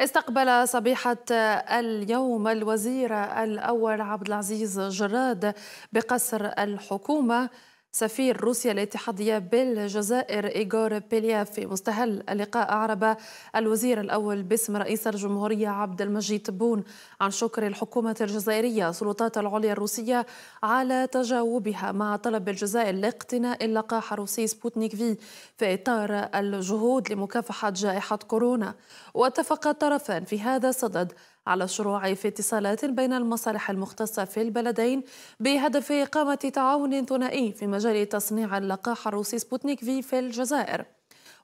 استقبل صبيحة اليوم الوزير الأول عبد العزيز جراد بقصر الحكومة سفير روسيا الاتحادية بالجزائر إيغور بيلياف في مستهل اللقاء أعرب الوزير الأول باسم رئيس الجمهورية عبد المجيد تبون عن شكر الحكومة الجزائرية السلطات العليا الروسية على تجاوبها مع طلب الجزائر لاقتناء اللقاح الروسي سبوتنيك في في إطار الجهود لمكافحة جائحة كورونا واتفق الطرفان في هذا الصدد على الشروع في اتصالات بين المصالح المختصة في البلدين بهدف إقامة تعاون ثنائي في مجال تصنيع اللقاح الروسي سبوتنيك في في الجزائر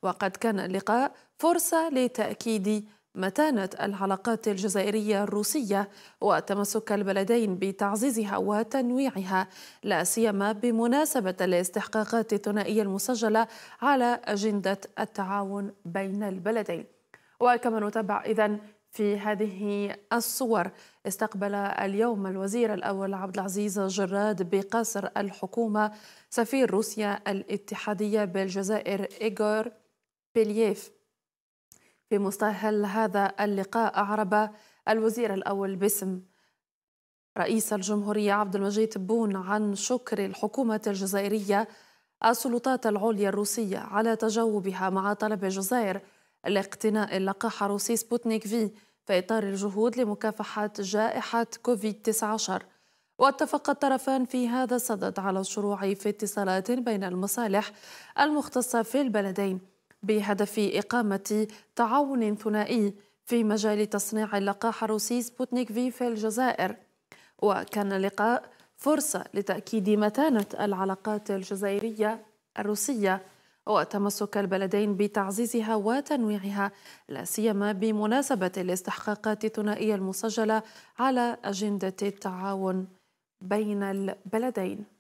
وقد كان اللقاء فرصة لتأكيد متانة العلاقات الجزائرية الروسية وتمسك البلدين بتعزيزها وتنويعها لا سيما بمناسبة الاستحقاقات الثنائية المسجلة على أجندة التعاون بين البلدين وكما نتابع إذا في هذه الصور استقبل اليوم الوزير الأول عبد العزيز جراد بقصر الحكومة سفير روسيا الاتحادية بالجزائر إيغور بيلييف في مستهل هذا اللقاء أعرب الوزير الأول باسم رئيس الجمهورية عبد المجيد بون عن شكر الحكومة الجزائرية السلطات العليا الروسية على تجاوبها مع طلب الجزائر لاقتناء اللقاح الروسي سبوتنيك في في إطار الجهود لمكافحة جائحة كوفيد-19 واتفق الطرفان في هذا الصدد على الشروع في اتصالات بين المصالح المختصة في البلدين بهدف إقامة تعاون ثنائي في مجال تصنيع اللقاح الروسي سبوتنيك في في الجزائر وكان اللقاء فرصة لتأكيد متانة العلاقات الجزائرية الروسية وتمسك البلدين بتعزيزها وتنويعها لا سيما بمناسبة الاستحقاقات الثنائية المسجلة على أجندة التعاون بين البلدين